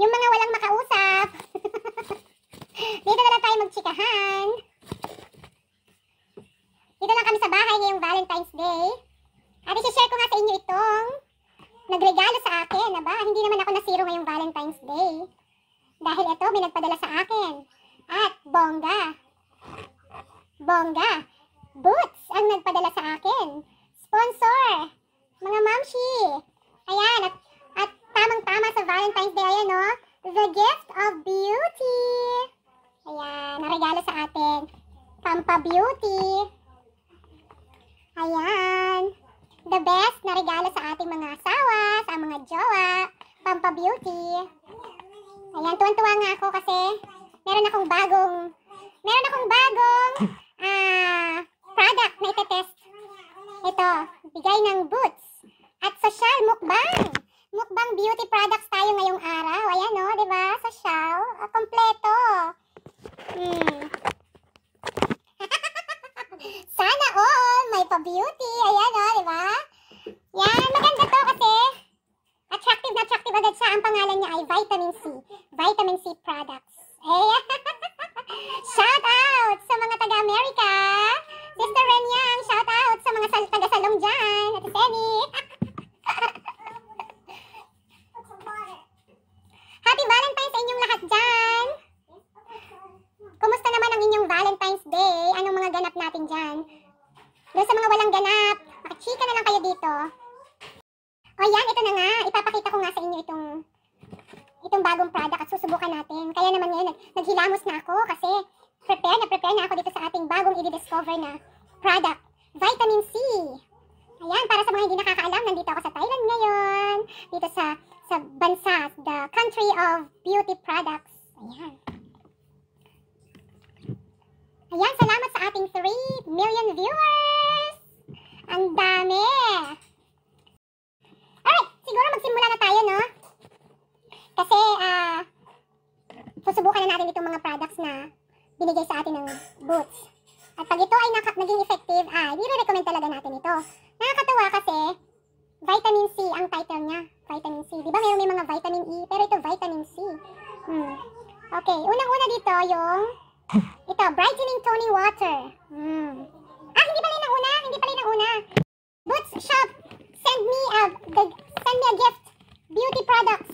Yung mga walang makausap. Dito na lang tayo magchikahan. Dito lang kami sa bahay ngayong Valentine's Day. At isi-share ko nga sa inyo itong nagregalo sa akin. ba? hindi naman ako nasiro ngayong Valentine's Day. Dahil ito, binagpadala sa akin. At bongga. Bongga. Boots ang nagpadala sa akin. Sponsor. Mga mamshi. Ayan, at tamang-tama sa Valentine's Day. Ayan, no? Oh. The Gift of Beauty. Ayan, regalo sa atin. Pampa Beauty. Ayan. The best na regalo sa ating mga asawa, sa mga jowa. Pampa Beauty. Ayan, tuwan-tuwa nga ako kasi meron akong bagong, meron akong bagong ah, uh, product na itetest. Ito, bigay ng boots at social mukbang mukbang beauty products tayo ngayong araw. Ayan o, oh, di ba? Sa Xiao. Ah, kompleto. Hmm. Sana all may pa-beauty. Ayan o, oh, di ba? Yan, maganda to kasi attractive na attractive agad siya. Ang pangalan niya ay Vitamin C. Vitamin C products. Ayan. shout out sa mga taga-America. Sister Renyang, shout out sa mga taga-salong dyan. Ate Senny. Happy Valentine's sa inyong lahat dyan! Kumusta naman ang inyong Valentine's Day? Anong mga ganap natin dyan? Doon sa mga walang ganap, makachika na lang kayo dito. O yan, ito na nga. Ipapakita ko nga sa inyo itong itong bagong product at susubukan natin. Kaya naman ngayon, naghilamos na ako kasi prepare na prepare na ako dito sa ating bagong i-discover na product. nire-recommend talaga natin ito. Nakakatawa kasi, vitamin C ang title niya. Vitamin C. Di ba mayroon may mga vitamin E, pero ito vitamin C. Hmm. Okay, unang-una dito yung, ito, brightening toning water. Hmm. Ah, hindi pala yun ang una, hindi pala yun ang una. Boots Shop, send me a, the, send me a gift. Beauty products.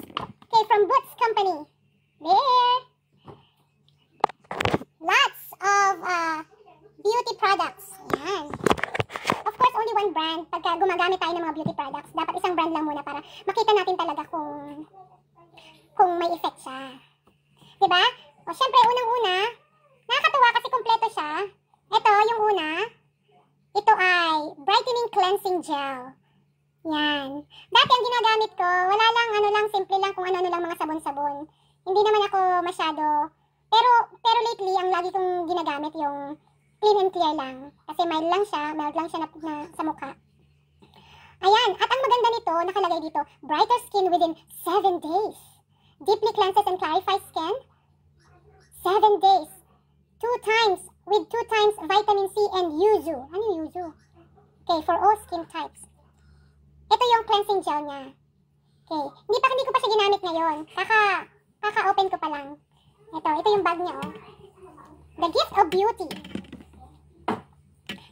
Okay, from Boots Company. There. Lots of, uh, beauty products. Yan. Of course, only one brand. Pagka gumagamit tayo ng mga beauty products, dapat isang brand lang muna para makita natin talaga kung kung may effect siya. 'Di ba? O syempre, unang-una, nakakatuwa kasi kumpleto siya. Ito, yung una, ito ay brightening cleansing gel. Yan. Dati ang ginagamit ko, wala lang, ano lang, simple lang kung ano-ano lang mga sabon-sabon. Hindi naman ako masyado, pero, pero lately, ang lagi kong ginagamit yung clean and clear lang. Kasi mild lang siya, mild lang siya na, na sa mukha. Ayan, at ang maganda nito, nakalagay dito, brighter skin within 7 days. Deeply cleanses and clarifies skin. 7 days. 2 times, with 2 times vitamin C and yuzu. Ano yuzu? Okay, for all skin types. Ito yung cleansing gel niya. Okay, hindi pa, hindi ko pa siya ginamit ngayon. Kaka, kaka-open ko pa lang. Ito, ito yung bag niya, oh. The gift of beauty.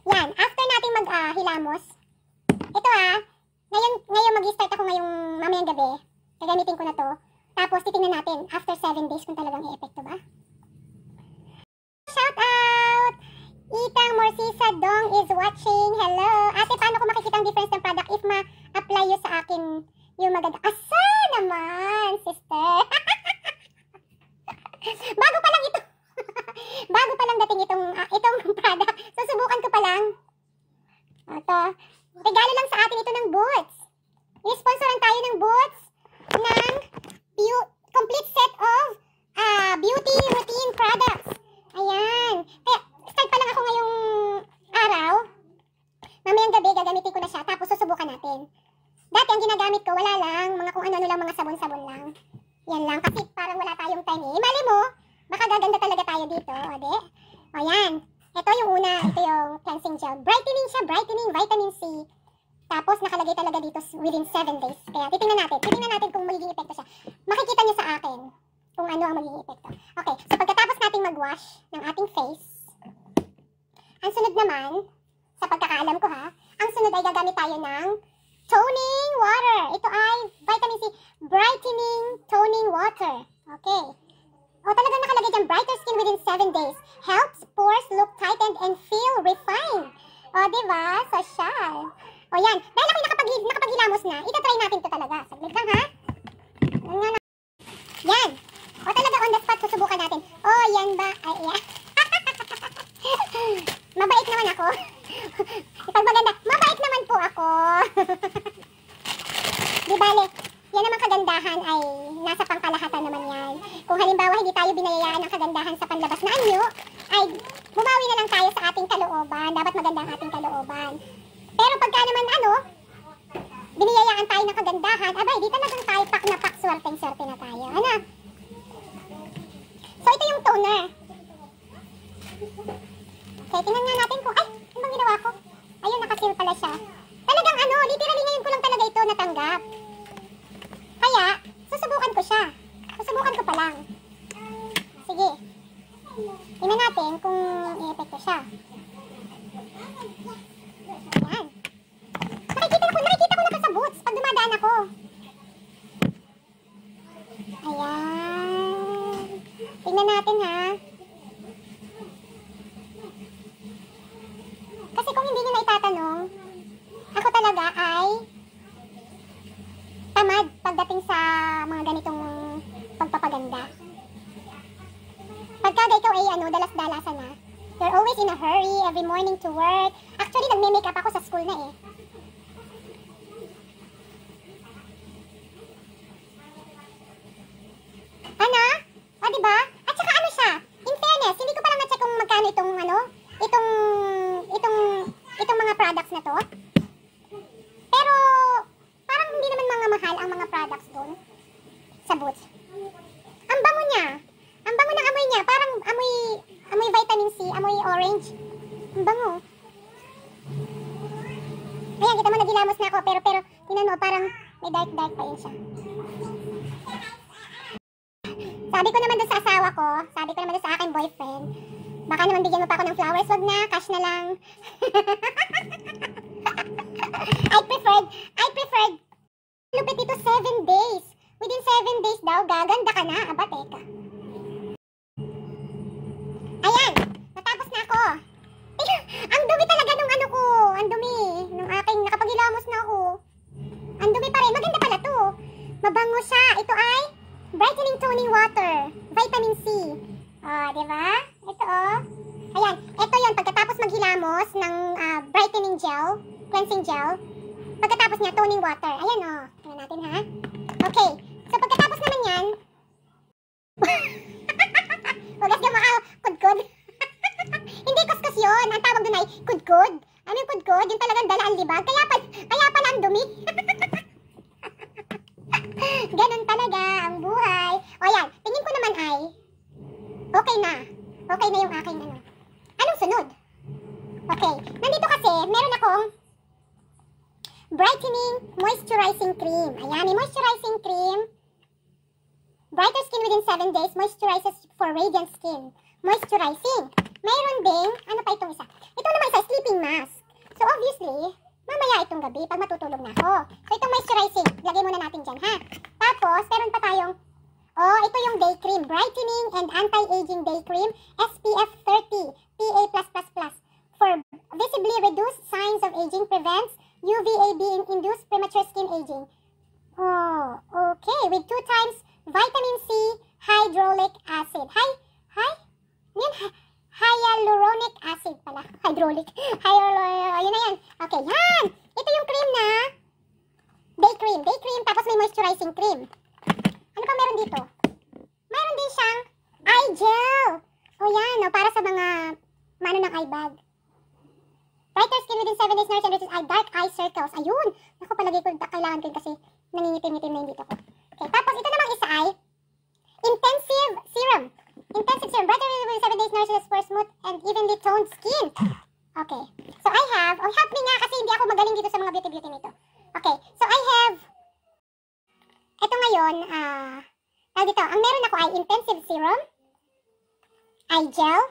Yan, after natin mag-hilamos, uh, ito ah, ngayon, ngayon mag-start ako ngayong mamayang gabi. Gagamitin ko na to. Tapos titingnan natin after 7 days kung talagang i-epekto ba. Shout out! Itang Morsisa Dong is watching. Hello! Ate, paano ko makikita ang difference ng product if ma-apply yun sa akin yung maganda? Asa naman, sister! Bago pa lang ito! Bago pa lang dating itong, uh, itong prada. Susubukan ko pa lang. Ito. Regalo lang sa atin ito ng boots. I-sponsoran tayo ng boots ng complete set of uh, beauty routine products. Ayan. Kaya, start pa lang ako ngayong araw. Mamayang gabi, gagamitin ko na siya. Tapos, susubukan natin. Dati, ang ginagamit ko, wala lang. Mga kung ano-ano lang, mga sabon-sabon lang. Yan lang. Kasi, parang wala tayong time eh. Mali mo, baka gaganda talaga tayo dito, o di. O yan. Ito yung una, ito yung cleansing gel. Brightening siya, brightening, vitamin C. Tapos nakalagay talaga dito within 7 days. Kaya titingnan natin, titingnan natin kung magiging epekto siya. Makikita niyo sa akin kung ano ang magiging epekto. Okay, so pagkatapos nating mag-wash ng ating face, ang sunod naman, sa pagkakaalam ko ha, ang sunod ay gagamit tayo ng toning water. Ito ay vitamin C, brightening toning water. Okay. O talagang nakalagay dyan, brighter skin within 7 days. Helps pores look tightened and feel refined. O, di ba? Social. O, yan. Dahil ako'y nakapag nakapaghilamos na, itatry natin to talaga. Saglit lang, ha? Yan. O, talaga on the spot, susubukan natin. O, yan ba? Ay, yan. Mabait naman ako. Pag maganda, Mabait naman po ako. di bale, yan naman kagandahan ay nasa kung halimbawa hindi tayo binayayaan ng kagandahan sa panlabas na anyo, ay bumawi na lang tayo sa ating kalooban. Dapat maganda ang ating kalooban. Pero pagka naman ano, biniyayaan tayo ng kagandahan, abay, di talagang tayo pak na pak, swerte-swerte na tayo. Ano? So, ito yung toner. Okay, tingnan nga natin kung, ay, yung ano bang ginawa ko? Ayun, nakasil pala siya. Talagang ano, literally ngayon ko lang talaga ito natanggap. Kaya, susubukan ko siya susubukan ko pa lang. Sige. Tingnan natin kung i-epekto siya. Ayan. every morning to work. Actually, nagme-makeup ako sa school na eh. Ano? O, diba? At saka ano siya? In fairness, hindi ko pa lang na-check kung magkano itong ano, itong, itong, itong mga products na to. Pero, parang hindi naman mga mahal ang mga products doon sa Boots. Ang bango niya. Ang bango ng amoy niya. Parang amoy, amoy vitamin C, amoy orange. Ang bango. Ayan, kita mo, nagilamos na ako. Pero, pero, tinan mo, parang may dark-dark pa yun siya. Sabi ko naman doon sa asawa ko, sabi ko naman doon sa aking boyfriend, baka naman bigyan mo pa ako ng flowers. Wag na, cash na lang. I preferred, I preferred, lupit ito 7 days. Within 7 days daw, gaganda ka na. Aba, teka. Ayan, natapos na ako ang dumi talaga nung ano ko. Ang dumi. Nung aking nakapagilamos na ako. Ang dumi pa rin. Maganda pala to. Mabango siya. Ito ay brightening toning water. Vitamin C. Oh, di ba? Ito oh. Ayan. Ito yon Pagkatapos maghilamos ng uh, brightening gel, cleansing gel, pagkatapos niya toning water. Ayan oh. Tingnan natin ha. Okay. So pagkatapos naman yan, may kudkod. Ano yung kudkod? Yung talagang dalaan libag. Kaya pa, kaya pa lang dumi. Ganun talaga ang buhay. O yan, tingin ko naman ay okay na. Okay na yung aking ano. Anong sunod? Okay, nandito kasi meron akong brightening moisturizing cream. Ayan, may moisturizing cream. Brighter skin within 7 days moisturizes for radiant skin. Moisturizing meron ding, ano pa itong isa? Ito naman isa, sleeping mask. So, obviously, mamaya itong gabi, pag matutulog na ako. So, itong moisturizing, lagay muna natin dyan, ha? Tapos, meron pa tayong, oh, ito yung day cream. Brightening and anti-aging day cream, SPF 30, PA+++, for visibly reduced signs of aging, prevents UVA UVAB-induced premature skin aging. Oh, okay. With two times vitamin C, hydraulic acid. Hi, hi. Yun, hyaluronic acid pala. Hydraulic. Hyaluronic. Ayun na yan. Okay, yan. Ito yung cream na day cream. Day cream, tapos may moisturizing cream. Ano pa meron dito? Meron din siyang eye gel. O yan, o, para sa mga mano ng eye bag. Brighter skin within 7 days nourish and reduces eye dark eye circles. Ayun. Naku, palagi ko kailangan ko kasi nangingitim-ngitim na yung dito ko. Okay, tapos ito namang isa ay intensive serum. Intensive serum. Brighter removal, 7 days nourishes for smooth and evenly toned skin. Okay. So I have, oh help me nga kasi hindi ako magaling dito sa mga beauty-beauty nito. Okay. So I have, ito ngayon, ah, uh, dito, ang meron ako ay intensive serum, eye gel,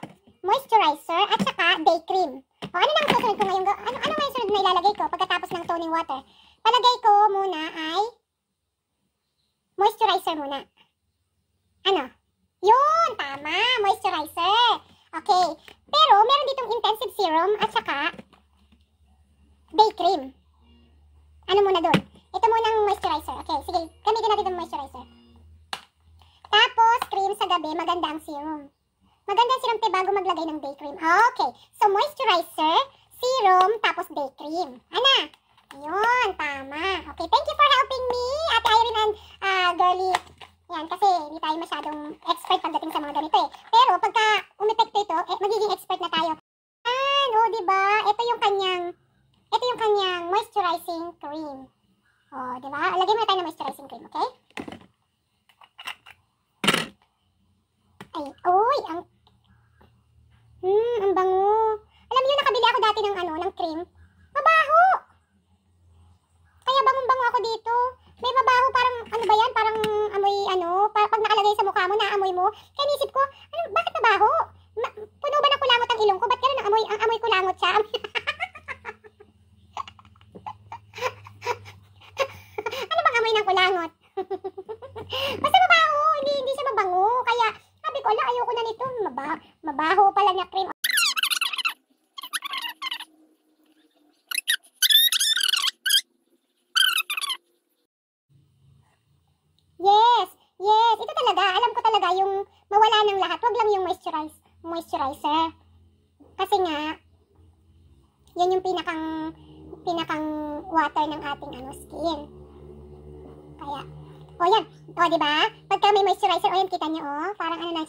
moisturizer, at saka day cream. O ano lang susunod ko ngayon? Ano, ano ngayon sunod na ilalagay ko pagkatapos ng toning water? Palagay ko muna ay moisturizer muna. Ano? Yun, tama, moisturizer. Okay, pero meron ditong intensive serum at saka day cream. Ano muna doon? Ito muna ang moisturizer. Okay, sige, gamitin natin ang moisturizer. Tapos, cream sa gabi, maganda ang serum. Maganda ang serum te bago maglagay ng day cream. Okay, so moisturizer, serum, tapos day cream. Ana, yun, tama. Okay, thank you for helping me, Ate Irene and uh, Girlie yan, kasi hindi tayo masyadong expert pagdating sa mga ganito eh. Pero pagka umepekto ito, eh, magiging expert na tayo. Yan, o, oh, diba? Ito yung kanyang, ito yung kanyang moisturizing cream. O, oh, diba? Lagyan muna tayo ng moisturizing cream, okay? Ay, oy, ang, hmm, ang bango. Alam niyo, nakabili ako dati ng ano, ng cream. Mabaho! Kaya bangong-bango ako dito. May mabaho, parang, ano ba yan? Parang ano, pag nakalagay sa mukha mo, naamoy mo. Kaya nisip ko, ano, bakit nabaho? Ma, puno ba ng kulangot ang ilong ko? Ba't ganun ang amoy, ang amoy kulangot siya?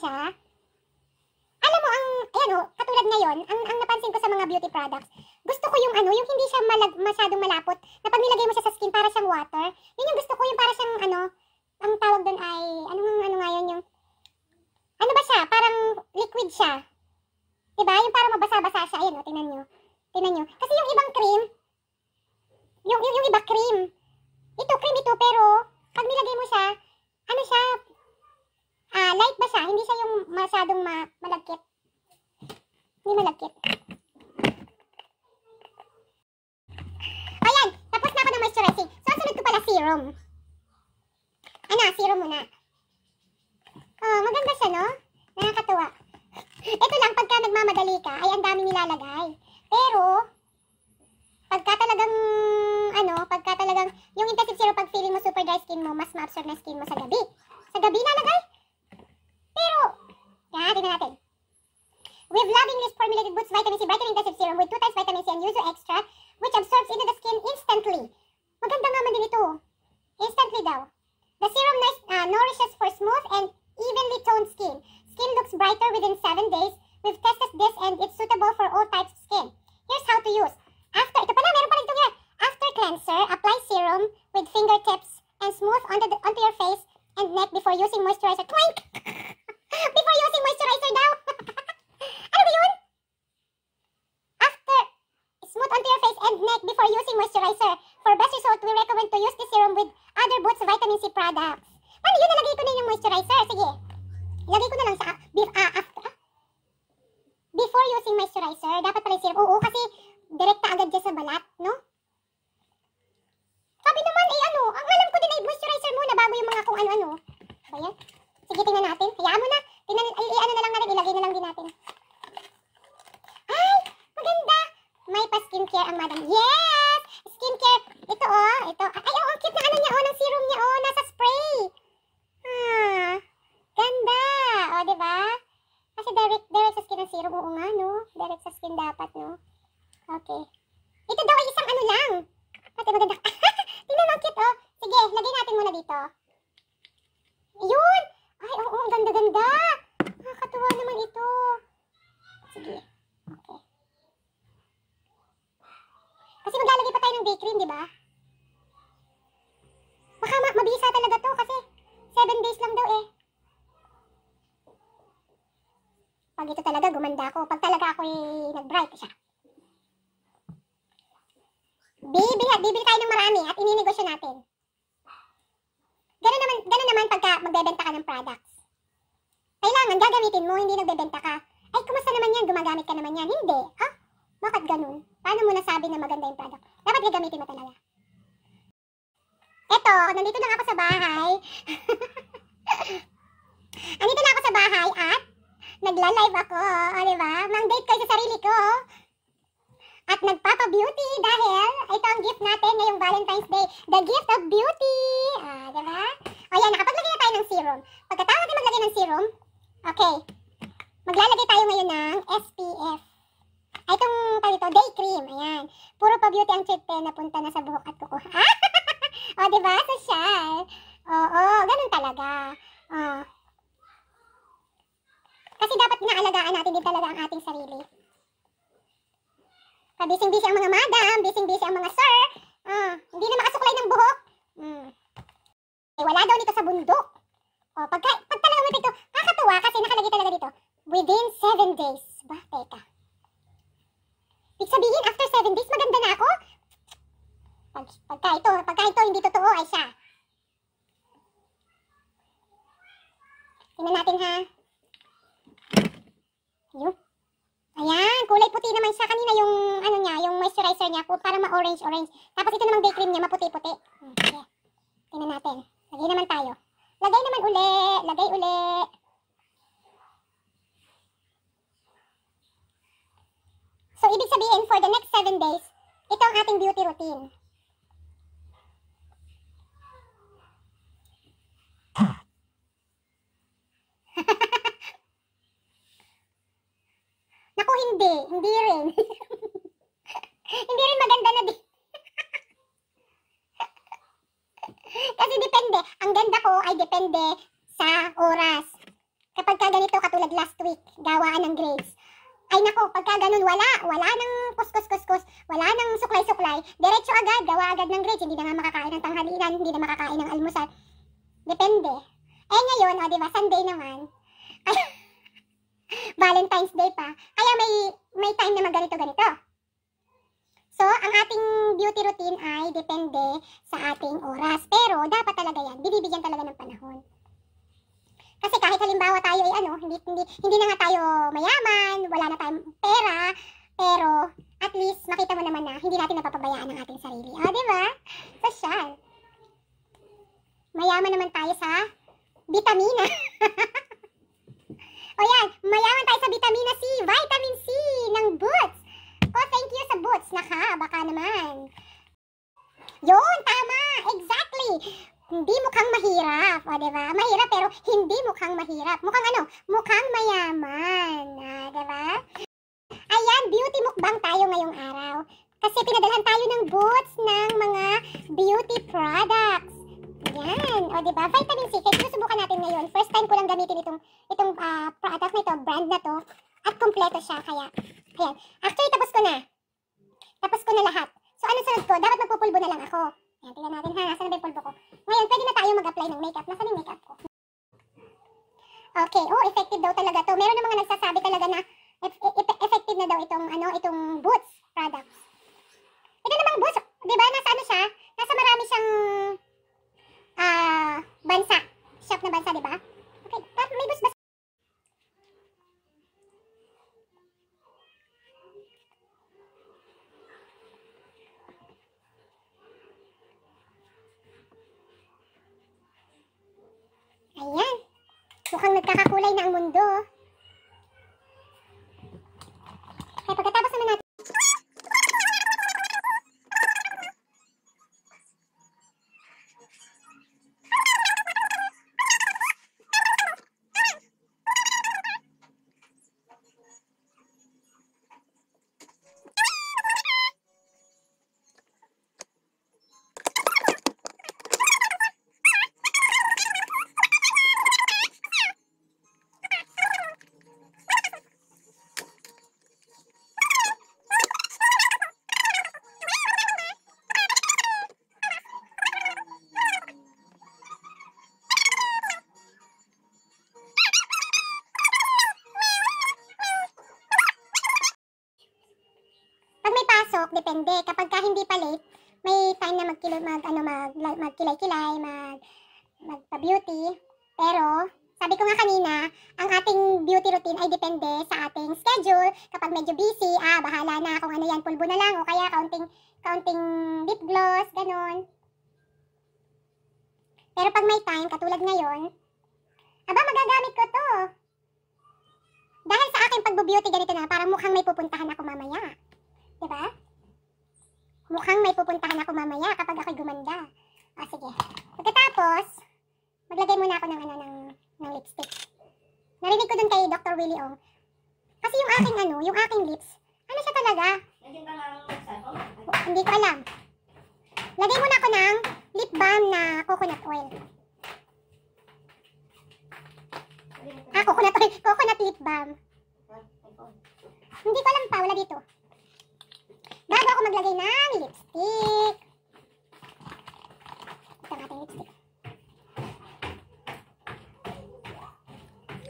siya, alam mo, ang, ayan oh, katulad ngayon, ang, ang napansin ko sa mga beauty products, gusto ko yung ano, yung hindi siya malag, masyadong malapot, na pag nilagay mo siya sa skin para siyang water, yun yung gusto ko, yung para siyang ano, ang tawag doon ay, ano ng ano ngayon yung, ano ba siya, parang liquid siya. Diba? Yung parang mabasa-basa siya, ayan o, tingnan nyo. Tingnan nyo. Kasi yung ibang cream, yung, yung, yung iba cream, ito cream ito, pero pag nilagay mo siya, ano siya, ah, light basa. Hindi siya yung masadong ma malagkit. Hindi malagkit. Ayan, tapos na ako ng moisturizing. So, sunod ko pala serum. Ano, serum muna. Oh, maganda siya, no? Nakakatuwa. Ito lang, pagka nagmamadali ka, ay ang dami nilalagay. Pero, pagka talagang, ano, pagka talagang, yung intensive serum, pag feeling mo super dry skin mo, mas ma-absorb na skin mo sa gabi. Sa gabi lalagay. zero. Yeah, tignan natin. With Love English formulated Boots Vitamin C Brightening Intensive Serum with 2 times vitamin C and yuzu extract which absorbs into the skin instantly. Maganda naman din ito. Instantly daw. The serum uh, nourishes for smooth and evenly toned skin. Skin looks brighter within 7 days. We've tested this and it's suitable for all types of skin. Here's how to use. After, ito pala, meron pala ito nga. After cleanser, apply serum with fingertips and smooth onto, the, onto your face and neck before using moisturizer. Twink. Before using moisturizer daw. ano ba yun? After, smooth onto your face and neck before using moisturizer. Sige, lagay natin muna dito. Yun! Ay, oo, ang ganda-ganda. Nakakatuwa naman ito. Sige. Okay. Kasi maglalagay pa tayo ng day cream, di ba? Baka ma mabisa talaga to kasi 7 days lang daw eh. Pag ito talaga, gumanda ako. Pag talaga ako eh, nag-bright siya. Bibili, bibili tayo ng marami at ininegosyo natin. Ganun naman, ganun naman pagka magbebenta ka ng products. Kailangan gagamitin mo, hindi nagbebenta ka. Ay, kumusta naman yan? Gumagamit ka naman yan? Hindi. Ah, bakit ganun? Paano mo nasabi na maganda yung product? Dapat gagamitin mo talaga. Eto, nandito lang ako sa bahay. nandito na ako sa bahay at nagla-live ako. O, oh, diba? Mang-date ko sa sarili ko. At nagpapa-beauty dahil ito ang gift natin ngayong Valentine's Day. The gift of beauty. Ah, o yan, nakapaglagay na tayo ng serum. Pagkatapos natin maglagay ng serum, okay, maglalagay tayo ngayon ng SPF. Ay, ah, itong palito, day cream. Ayan. Puro pa beauty ang treat eh, na punta na sa buhok at kuko. o, oh, diba? Social. Oo, oh, ganun talaga. Oh. Kasi dapat naalagaan natin din talaga ang ating sarili. Pabising-busy ang mga madam, bising-busy ang mga sir. Ah, hindi na makasuklay ng buhok. Mm eh, wala daw nito sa bundok. O, pagka, pag talaga ulit ito, kakatuwa kasi nakalagay talaga dito, within 7 days. Ba, teka. Ibig sabihin, after 7 days, maganda na ako? Pag, pagka ito, pagka ito hindi totoo, ay siya. Tingnan natin ha. Yun. Ayan, kulay puti naman siya. Kanina yung, ano niya, yung moisturizer niya, parang ma-orange-orange. Tapos ito namang day cream niya, maputi-puti. Okay. Tingnan natin. Lagay naman tayo. Lagay naman uli. Lagay uli. So, ibig sabihin, for the next 7 days, ito ang ating beauty routine. Naku, hindi. Hindi rin. depende sa oras. Kapag ka ganito, katulad last week, gawaan ng grades. Ay nako, pagka ganun, wala. Wala ng kuskus-kuskus. Wala ng suklay-suklay. Diretso agad, gawa agad ng grades. Hindi na nga makakain ng tanghalian, hindi na makakain ng almusal. Depende. Eh ngayon, o oh, diba, Sunday naman. Valentine's Day pa. Kaya may, may time na magganito-ganito. So, ang ating beauty routine ay depende sa ating oras. Pero, dapat talaga yan. Binibigyan talaga ng panahon. Kasi kahit halimbawa tayo ay ano, hindi, hindi, hindi na nga tayo mayaman, wala na tayong pera, pero at least makita mo naman na hindi natin napapabayaan ang ating sarili. O, oh, ah, di ba? Social. Mayaman naman tayo sa vitamina. mag-apply ng makeup. Nasa yung makeup ko? Okay. Oh, effective daw talaga to. Meron namang nagsasabi talaga na e-, e-, effective na daw itong ano, itong Boots products. Ito namang Boots, 'di ba? Nasa ano siya? Nasa marami siyang ah uh, bansa. Shop na bansa, 'di ba? Okay. May Boots ba Mukhang nagkakakulay na ang mundo. Kaya pagkatapos naman natin, depende. Kapag ka hindi pa late, may time na magkilo, mag, ano, mag, magkilay-kilay, mag, magpa-beauty. Pero, sabi ko nga kanina, ang ating beauty routine ay depende sa ating schedule. Kapag medyo busy, ah, bahala na kung ano yan, pulbo na lang o kaya kaunting, kaunting lip gloss, ganun. Pero pag may time, katulad ngayon, aba, magagamit ko to. Dahil sa aking pagbo-beauty, ganito na, parang mukhang may pupuntahan ako mamaya. Diba? Mukhang may pupuntahan ako mamaya kapag ako'y gumanda. O, ah, sige. Pagkatapos, maglagay muna ako ng, ano, ng, ng lipstick. Narinig ko dun kay Dr. Willie Ong. Kasi yung aking, ano, yung aking lips, ano siya talaga? Nandiyan ba ng Hindi ko alam. Lagay muna ako ng lip balm na coconut oil. Ah, coconut oil. Coconut lip balm. Hindi ko alam pa. Wala dito. Bago ako mag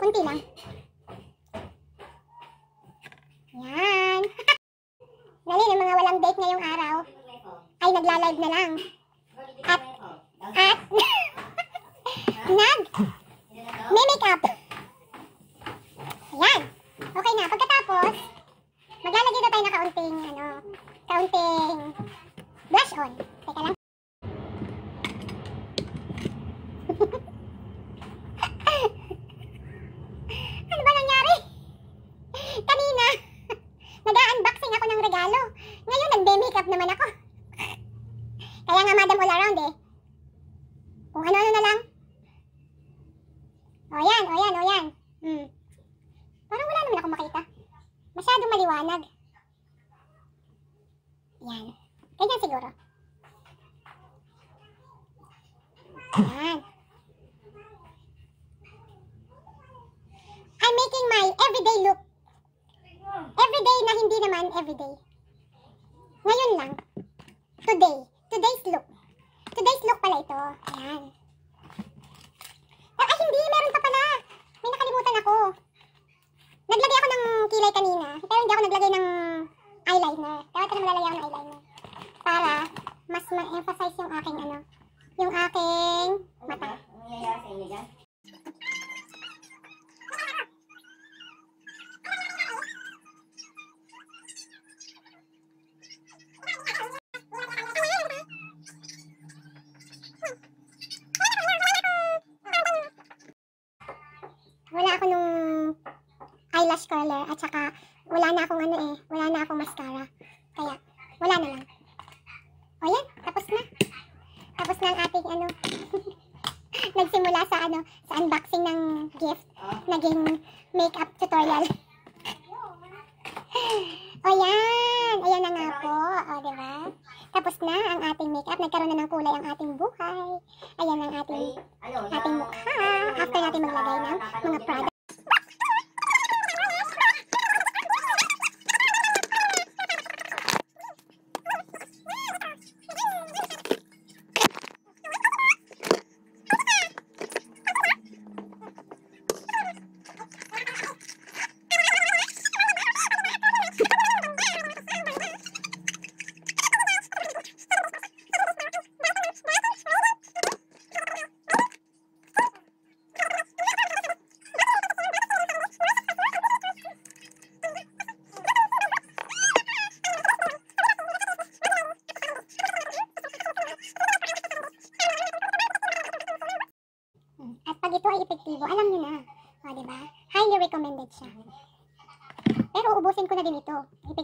Kunti lang. Yan. Dali na mga walang date ngayong araw. Ay, nagla-live na lang. O ano-ano na lang. O yan, o yan.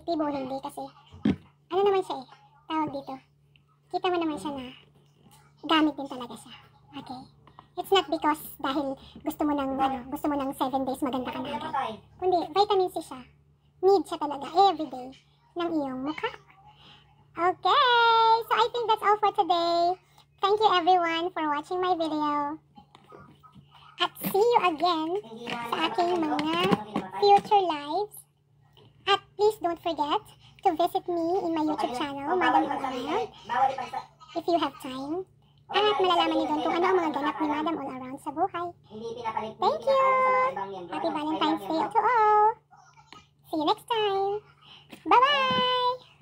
epektibo hindi kasi ano naman siya eh, tawag dito. Kita mo naman siya na gamit din talaga siya. Okay? It's not because dahil gusto mo ng ano, gusto mo ng 7 days maganda ka na agad. Kundi vitamin C siya. Need siya talaga everyday ng iyong mukha. Okay, so I think that's all for today. Thank you everyone for watching my video. At see you again sa aking mga future lives. At please don't forget to visit me in my YouTube channel, Madam All-Around, if you have time. At malalaman niyo doon kung ano ang mga ganap ni Madam All Around sa buhay. Thank you! Happy Valentine's Day to all! See you next time! Bye-bye!